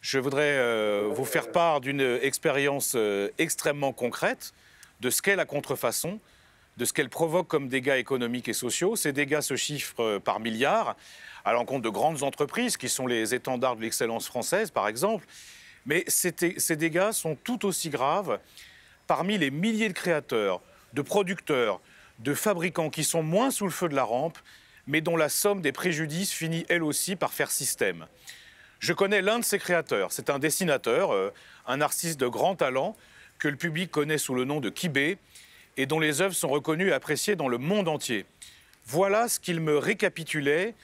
Je voudrais euh, vous faire part d'une expérience euh, extrêmement concrète de ce qu'est la contrefaçon, de ce qu'elle provoque comme dégâts économiques et sociaux. Ces dégâts se chiffrent euh, par milliards à l'encontre de grandes entreprises qui sont les étendards de l'excellence française, par exemple. Mais ces dégâts sont tout aussi graves parmi les milliers de créateurs, de producteurs, de fabricants qui sont moins sous le feu de la rampe, mais dont la somme des préjudices finit elle aussi par faire système. Je connais l'un de ses créateurs. C'est un dessinateur, euh, un artiste de grand talent que le public connaît sous le nom de Kibé et dont les œuvres sont reconnues et appréciées dans le monde entier. Voilà ce qu'il me récapitulait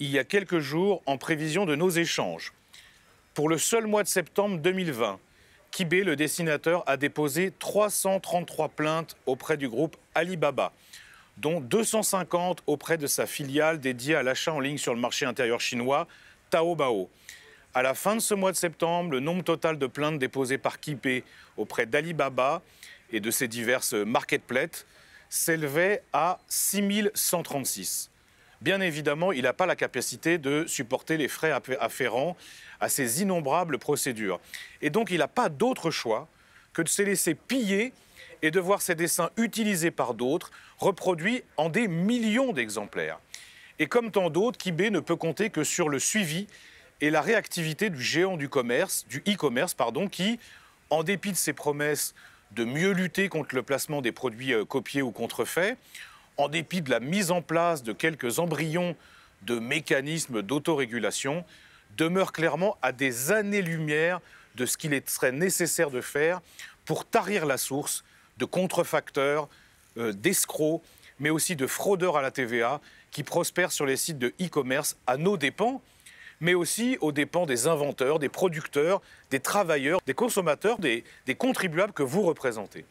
il y a quelques jours en prévision de nos échanges. Pour le seul mois de septembre 2020, Kibé, le dessinateur, a déposé 333 plaintes auprès du groupe Alibaba, dont 250 auprès de sa filiale dédiée à l'achat en ligne sur le marché intérieur chinois, Taobao. À la fin de ce mois de septembre, le nombre total de plaintes déposées par Kipé auprès d'Alibaba et de ses diverses marketplaces s'élevait à 6136. Bien évidemment, il n'a pas la capacité de supporter les frais afférents à ces innombrables procédures. Et donc, il n'a pas d'autre choix que de se laisser piller et de voir ses dessins utilisés par d'autres, reproduits en des millions d'exemplaires. Et comme tant d'autres, Kibé ne peut compter que sur le suivi et la réactivité du géant du commerce, du e-commerce, pardon, qui, en dépit de ses promesses de mieux lutter contre le placement des produits euh, copiés ou contrefaits, en dépit de la mise en place de quelques embryons de mécanismes d'autorégulation, demeure clairement à des années-lumière de ce qu'il serait nécessaire de faire pour tarir la source de contrefacteurs, euh, d'escrocs, mais aussi de fraudeurs à la TVA qui prospèrent sur les sites de e-commerce à nos dépens, mais aussi aux dépens des inventeurs, des producteurs, des travailleurs, des consommateurs, des, contribuables que vous représentez.